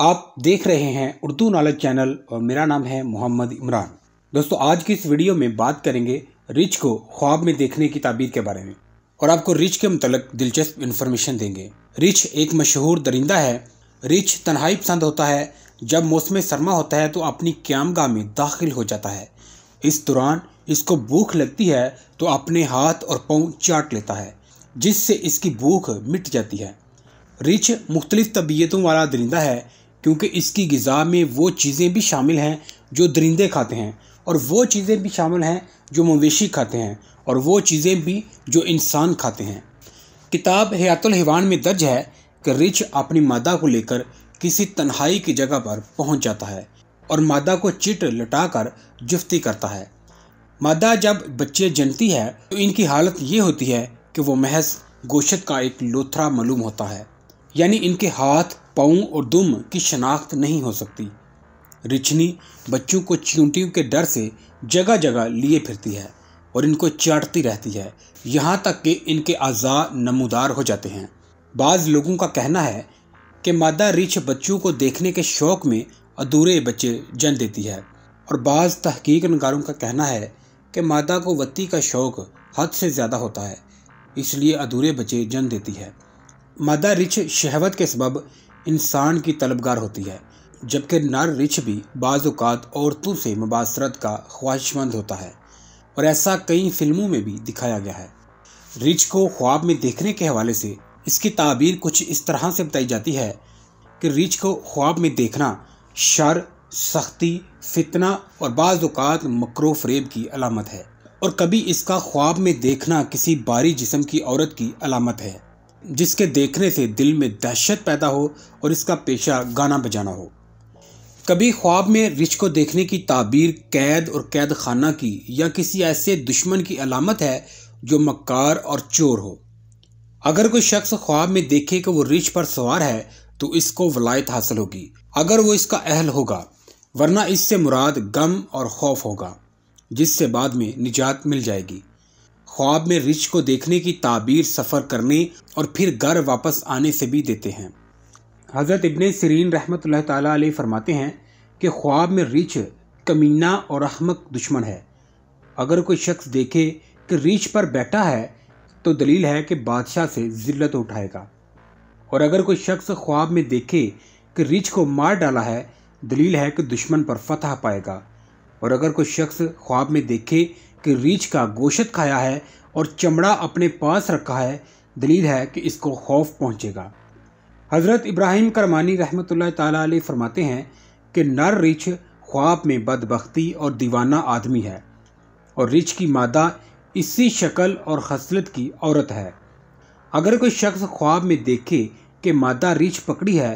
आप देख रहे हैं उर्दू नॉलेज चैनल और मेरा नाम है मोहम्मद इमरान दोस्तों आज की इस वीडियो में बात करेंगे रिच को ख्वाब में देखने की ताबीर के बारे में और आपको रिच के मतलब दिलचस्प इन्फॉर्मेशन देंगे रिच एक मशहूर दरिंदा है रिच तन्हाई पसंद होता है जब मौसम सरमा होता है तो अपनी क्यामगा में दाखिल हो जाता है इस दौरान इसको भूख लगती है तो अपने हाथ और पाँव चाट लेता है जिससे इसकी भूख मिट जाती है रिछ मुख्तलिफ तबीयतों वाला दरिंदा है क्योंकि इसकी गज़ा में वो चीज़ें भी शामिल हैं जो दरिंदे खाते हैं और वो चीज़ें भी शामिल हैं जो मवेशी खाते हैं और वो चीज़ें भी जो इंसान खाते हैं किताब हयातुल में दर्ज है कि रिच अपनी मादा को लेकर किसी तन्हाई की जगह पर पहुंच जाता है और मादा को चिट लटाकर जुफ्ती करता है मादा जब बच्चे जनती है तो इनकी हालत ये होती है कि वो महज गोशत का एक लोथरा मालूम होता है यानी इनके हाथ पाऊँ और दुम की शनाख्त नहीं हो सकती रिछनी बच्चों को चींटियों के डर से जगह जगह लिए फिरती है और इनको चाटती रहती है यहाँ तक कि इनके अज़ा नमूदार हो जाते हैं बाज़ लोगों का कहना है कि मादा रिछ बच्चों को देखने के शौक़ में अधूरे बच्चे जन्म देती है और बाज़ तहकीक नगारों का कहना है कि मादा को वत्ती का शौक़ हद से ज़्यादा होता है इसलिए अधूरे बच्चे जन्म देती है मादा रिछ शहवत के सबब इंसान की तलबगार होती है जबकि नर रिछ भी बाज़ात औरतों से मुबासरत का ख्वाहिशमंद होता है और ऐसा कई फिल्मों में भी दिखाया गया है रिच को ख्वाब में देखने के हवाले से इसकी ताबीर कुछ इस तरह से बताई जाती है कि रिच को ख्वाब में देखना शर सख्ती फितना और बाज़ात मकरो फरेब की अलामत है और कभी इसका ख्वाब में देखना किसी बारी जिसम की औरत की अलामत है जिसके देखने से दिल में दहशत पैदा हो और इसका पेशा गाना बजाना हो कभी ख्वाब में रिच को देखने की ताबीर कैद और कैद खाना की या किसी ऐसे दुश्मन की अलामत है जो मक्कार और चोर हो अगर कोई शख्स ख्वाब में देखे कि वो रिच पर सवार है तो इसको वलायत हासिल होगी अगर वो इसका अहल होगा वरना इससे मुराद गम और खौफ होगा जिससे बाद में निजात मिल जाएगी ख्वाब में रिच को देखने की ताबीर सफ़र करने और फिर घर वापस आने से भी देते हैं हज़रत इबन सरीन रहमत ताली फरमाते हैं कि ख्वाब में रिच कमीना और अहमक दुश्मन है अगर कोई शख्स देखे कि रिच पर बैठा है तो दलील है कि बादशाह से ज़िल्लत उठाएगा और अगर कोई शख्स ख्वाब में देखे कि रिच को मार डाला है दलील है कि दुश्मन पर फतह पाएगा और अगर कोई शख्स ख्वाब में देखे कि रीछ का गोशत खाया है और चमड़ा अपने पास रखा है दलील है कि इसको खौफ पहुँचेगा हज़रत इब्राहिम करमानी रहमत ताली फरमाते हैं कि नर रिछ ख्वाब में बदबख्ती और दीवाना आदमी है और रिछ की मादा इसी शक्ल और खसलत की औरत है अगर कोई शख्स ख्वाब में देखे कि मादा रिछ पकड़ी है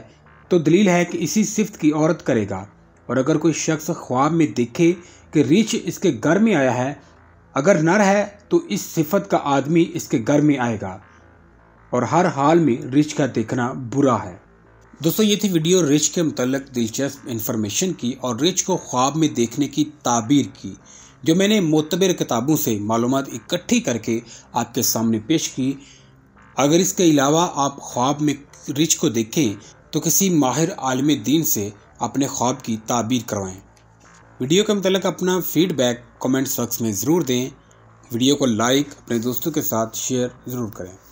तो दलील है कि इसी सिफत की औरत करेगा और अगर कोई शख्स ख्वाब में देखे कि रिछ इसके घर में आया है अगर नर है तो इस सिफत का आदमी इसके घर में आएगा और हर हाल में रिच का देखना बुरा है दोस्तों ये थी वीडियो रिच के मतलब दिलचस्प इन्फॉर्मेशन की और रिच को ख्वाब में देखने की ताबीर की जो मैंने मोतबर किताबों से मालूम इकट्ठी करके आपके सामने पेश की अगर इसके अलावा आप ख्वाब में रिच को देखें तो किसी माहिर आलम दीन से अपने ख्वाब की ताबीर करवाएं वीडियो के मतलब अपना फीडबैक कमेंट बॉक्स में ज़रूर दें वीडियो को लाइक अपने दोस्तों के साथ शेयर ज़रूर करें